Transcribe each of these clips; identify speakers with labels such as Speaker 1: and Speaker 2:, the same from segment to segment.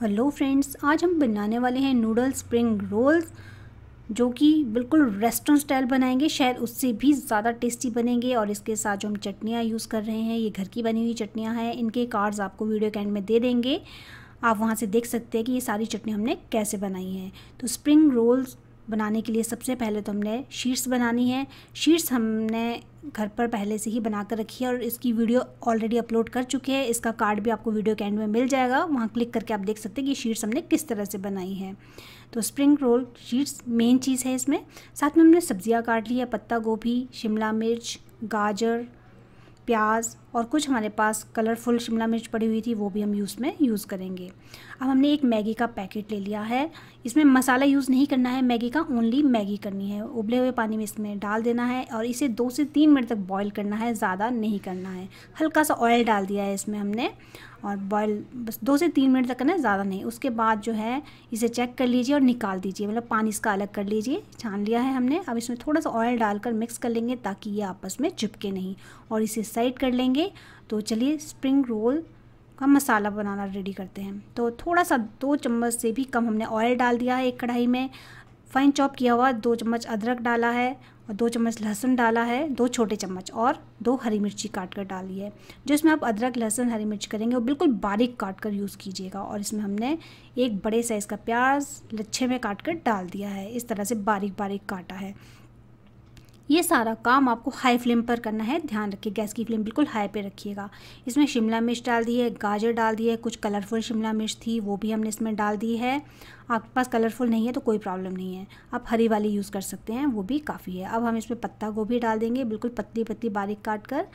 Speaker 1: hello friends आज हम बनाने वाले हैं नूडल स्प्रिंग रोल्स जो कि बिल्कुल रेस्टोरेंट स्टाइल बनाएंगे शायद उससे भी ज़्यादा टेस्टी बनेंगे और इसके साथ जो हम चटनियाँ यूज़ कर रहे हैं ये घर की बनी हुई चटनियाँ हैं इनके कार्ड्स आपको वीडियो के एंड में दे देंगे आप वहाँ से देख सकते हैं कि ये सारी चटनी हमने कैसे बनाई है तो स्प्रिंग रोल्स बनाने के लिए सबसे पहले तो हमने शीट्स बनानी है शीट्स हमने घर पर पहले से ही बना कर रखी है और इसकी वीडियो ऑलरेडी अपलोड कर चुके हैं इसका कार्ड भी आपको वीडियो के एंड में मिल जाएगा वहाँ क्लिक करके आप देख सकते हैं कि शीट्स हमने किस तरह से बनाई है तो स्प्रिंग रोल शीट्स मेन चीज़ है इसमें साथ में हमने सब्जियाँ काट ली है पत्ता गोभी शिमला मिर्च गाजर प्याज और कुछ हमारे पास कलरफुल शिमला मिर्च पड़ी हुई थी वो भी हम यूज़ में यूज़ करेंगे अब हमने एक मैगी का पैकेट ले लिया है इसमें मसाला यूज़ नहीं करना है मैगी का ओनली मैगी करनी है उबले हुए पानी में इसमें डाल देना है और इसे दो से तीन मिनट तक बॉयल करना है ज़्यादा नहीं करना है हल्का सा ऑयल डाल दिया है इसमें हमने और बॉयल बस दो से तीन मिनट तक करना है ज़्यादा नहीं उसके बाद जो है इसे चेक कर लीजिए और निकाल दीजिए मतलब पानी इसका अलग कर लीजिए छान लिया है हमने अब इसमें थोड़ा सा ऑयल डालकर मिक्स कर लेंगे ताकि ये आपस में चिपके नहीं और इसे साइड कर लेंगे में तो चलिए स्प्रिंग रोल का मसाला बनाना रेडी करते हैं तो थोड़ा सा दो चम्मच से भी कम हमने ऑयल डाल दिया है एक कढ़ाई में फाइन चॉप किया हुआ दो चम्मच अदरक डाला है और दो चम्मच लहसुन डाला है दो छोटे चम्मच और दो हरी मिर्ची काट कर डाली है जिसमें आप अदरक लहसुन हरी मिर्च करेंगे वो बिल्कुल बारीक काट कर यूज़ कीजिएगा और इसमें हमने एक बड़े साइज़ का प्याज लच्छे में काट कर डाल दिया है इस तरह से बारीक बारीक काटा है ये सारा काम आपको हाई फ्लेम पर करना है ध्यान रखिए गैस की फ्लेम बिल्कुल हाई पे रखिएगा इसमें शिमला मिर्च डाल दी है गाजर डाल दी है कुछ कलरफुल शिमला मिर्च थी वो भी हमने इसमें डाल दी है आपके पास कलरफुल नहीं है तो कोई प्रॉब्लम नहीं है आप हरी वाली यूज़ कर सकते हैं वो भी काफ़ी है अब हम इसमें पत्ता गोभी डाल देंगे बिल्कुल पतली पतली बारीक काट कर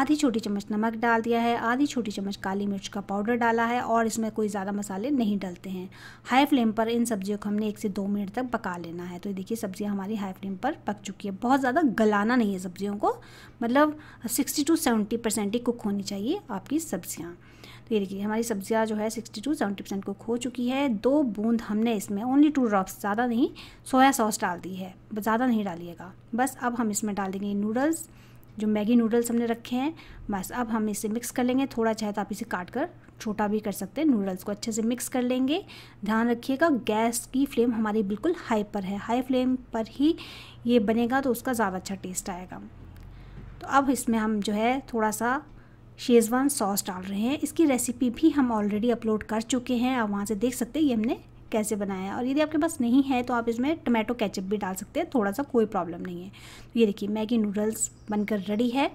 Speaker 1: आधी छोटी चम्मच नमक डाल दिया है आधी छोटी चम्मच काली मिर्च का पाउडर डाला है और इसमें कोई ज़्यादा मसाले नहीं डालते हैं हाई फ्लेम पर इन सब्जियों को हमने एक से दो मिनट तक पका लेना है तो देखिए सब्ज़ियाँ हमारी हाई फ्लेम पर पक चुकी है बहुत ज़्यादा गलाना नहीं है सब्जियों को मतलब सिक्सटी टू सेवेंटी परसेंट ही कुक होनी चाहिए आपकी सब्ज़ियाँ तो ये देखिए हमारी सब्जियाँ जो है सिक्सटी टू सेवेंटी परसेंट को खो चुकी है दो बूंद हमने इसमें ओनली टू ड्रॉप्स ज़्यादा नहीं सोया सॉस डाल दी है ज़्यादा नहीं डालिएगा बस अब हम इसमें डाल देंगे नूडल्स जो मैगी नूडल्स हमने रखे हैं बस अब हम इसे मिक्स कर लेंगे थोड़ा चाहे तो आप इसे काट कर छोटा भी कर सकते हैं नूडल्स को अच्छे से मिक्स कर लेंगे ध्यान रखिएगा गैस की फ्लेम हमारी बिल्कुल हाई पर है हाई फ्लेम पर ही ये बनेगा तो उसका ज़्यादा अच्छा टेस्ट आएगा तो अब इसमें हम जो है थोड़ा सा शेज़वान सॉस डाल रहे हैं इसकी रेसिपी भी हम ऑलरेडी अपलोड कर चुके हैं आप वहाँ से देख सकते हैं ये हमने कैसे बनाया और यदि आपके पास नहीं है तो आप इसमें टमाटो केचप भी डाल सकते हैं थोड़ा सा कोई प्रॉब्लम नहीं है तो ये देखिए मैगी नूडल्स बनकर रेडी है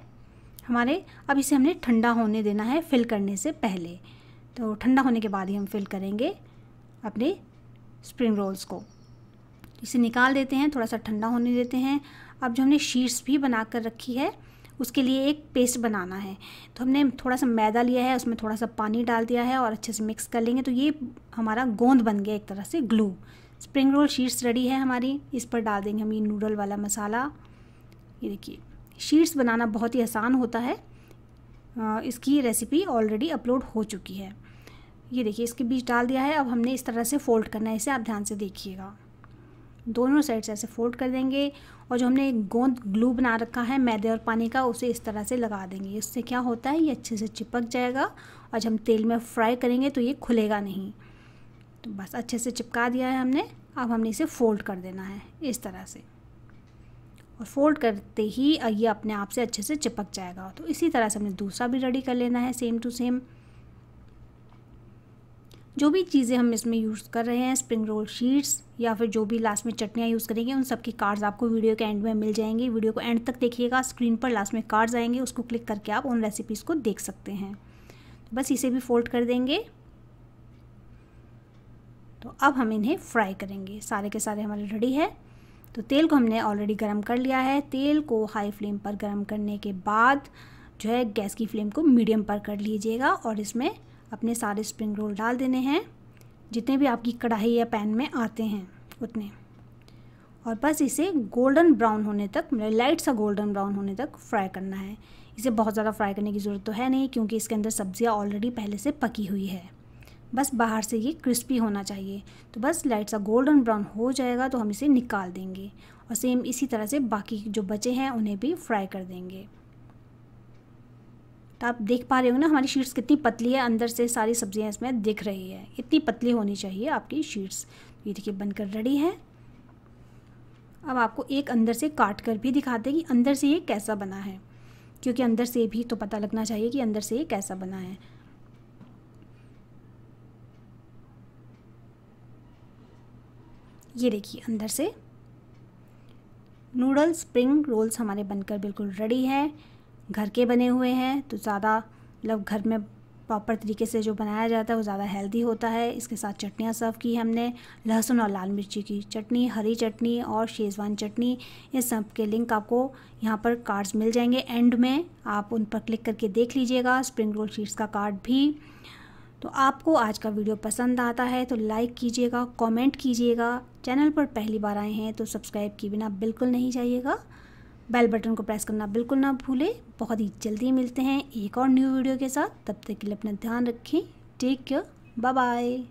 Speaker 1: हमारे अब इसे हमने ठंडा होने देना है फिल करने से पहले तो ठंडा होने के बाद ही हम फिल करेंगे अपने स्प्रिंग रोल्स को इसे निकाल देते हैं थोड़ा सा ठंडा होने देते हैं अब जो हमने शीट्स भी बना कर रखी है उसके लिए एक पेस्ट बनाना है तो हमने थोड़ा सा मैदा लिया है उसमें थोड़ा सा पानी डाल दिया है और अच्छे से मिक्स कर लेंगे तो ये हमारा गोंद बन गया एक तरह से glue spring roll sheets ready है हमारी इस पर डाल देंगे हम ये नूडल वाला मसाला ये देखिए शीट्स बनाना बहुत ही आसान होता है इसकी रेसिपी ऑलरेडी अपलोड हो चुकी है ये देखिए इसके बीच डाल दिया है अब हमने इस तरह से फोल्ड करना है इसे आप ध्यान से देखिएगा दोनों साइड से ऐसे फोल्ड कर देंगे और जो हमने गोंद ग्लू बना रखा है मैदे और पानी का उसे इस तरह से लगा देंगे इससे क्या होता है ये अच्छे से चिपक जाएगा और जब हम तेल में फ्राई करेंगे तो ये खुलेगा नहीं तो बस अच्छे से चिपका दिया है हमने अब हमने इसे फोल्ड कर देना है इस तरह से और फोल्ड करते ही ये अपने आप से अच्छे से चिपक जाएगा तो इसी तरह से हमने दूसरा भी रेडी कर लेना है सेम टू सेम जो भी चीज़ें हम इसमें यूज़ कर रहे हैं स्प्रिंग रोल शीट्स या फिर जो भी लास्ट में चटनियाँ यूज़ करेंगे उन सबके कार्ड्स आपको वीडियो के एंड में मिल जाएंगी वीडियो को एंड तक देखिएगा स्क्रीन पर लास्ट में कार्ड्स आएंगे उसको क्लिक करके आप उन रेसिपीज़ को देख सकते हैं तो बस इसे भी फोल्ड कर देंगे तो अब हम इन्हें फ्राई करेंगे सारे के सारे हमारे रेडी है तो तेल को हमने ऑलरेडी गर्म कर लिया है तेल को हाई फ्लेम पर गर्म करने के बाद जो है गैस की फ्लेम को मीडियम पर कर लीजिएगा और इसमें अपने सारे स्प्रिंग रोल डाल देने हैं जितने भी आपकी कढ़ाई या पैन में आते हैं उतने और बस इसे गोल्डन ब्राउन होने तक मतलब लाइट सा गोल्डन ब्राउन होने तक फ्राई करना है इसे बहुत ज़्यादा फ्राई करने की ज़रूरत तो है नहीं क्योंकि इसके अंदर सब्ज़ियाँ ऑलरेडी पहले से पकी हुई है बस बाहर से ये क्रिस्पी होना चाहिए तो बस लाइट सा गोल्डन ब्राउन हो जाएगा तो हम इसे निकाल देंगे और सेम इसी तरह से बाकी जो बचे हैं उन्हें भी फ्राई कर देंगे तो आप देख पा रहे हो ना हमारी शीट्स कितनी पतली है अंदर से सारी सब्जियां इसमें दिख रही है इतनी पतली होनी चाहिए आपकी शीट्स तो ये देखिए बनकर रेडी है अब आपको एक अंदर से काट कर भी दिखाते हैं कि अंदर से ये कैसा बना है क्योंकि अंदर से भी तो पता लगना चाहिए कि अंदर से ये कैसा बना है ये देखिए अंदर से नूडल्स स्प्रिंग रोल्स हमारे बनकर बिल्कुल रेडी है घर के बने हुए हैं तो ज़्यादा मतलब घर में प्रॉपर तरीके से जो बनाया जाता है वो ज़्यादा हेल्दी होता है इसके साथ चटनियाँ सर्व की हमने लहसुन और लाल मिर्ची की चटनी हरी चटनी और शेजवान चटनी ये सब के लिंक आपको यहाँ पर कार्ड्स मिल जाएंगे एंड में आप उन पर क्लिक करके देख लीजिएगा स्प्रिंग रोल शीट्स का कार्ड भी तो आपको आज का वीडियो पसंद आता है तो लाइक कीजिएगा कॉमेंट कीजिएगा चैनल पर पहली बार आए हैं तो सब्सक्राइब किए बिना बिल्कुल नहीं जाइएगा बेल बटन को प्रेस करना बिल्कुल ना भूलें बहुत ही जल्दी मिलते हैं एक और न्यू वीडियो के साथ तब तक के लिए अपना ध्यान रखें टेक केयर बाय बाय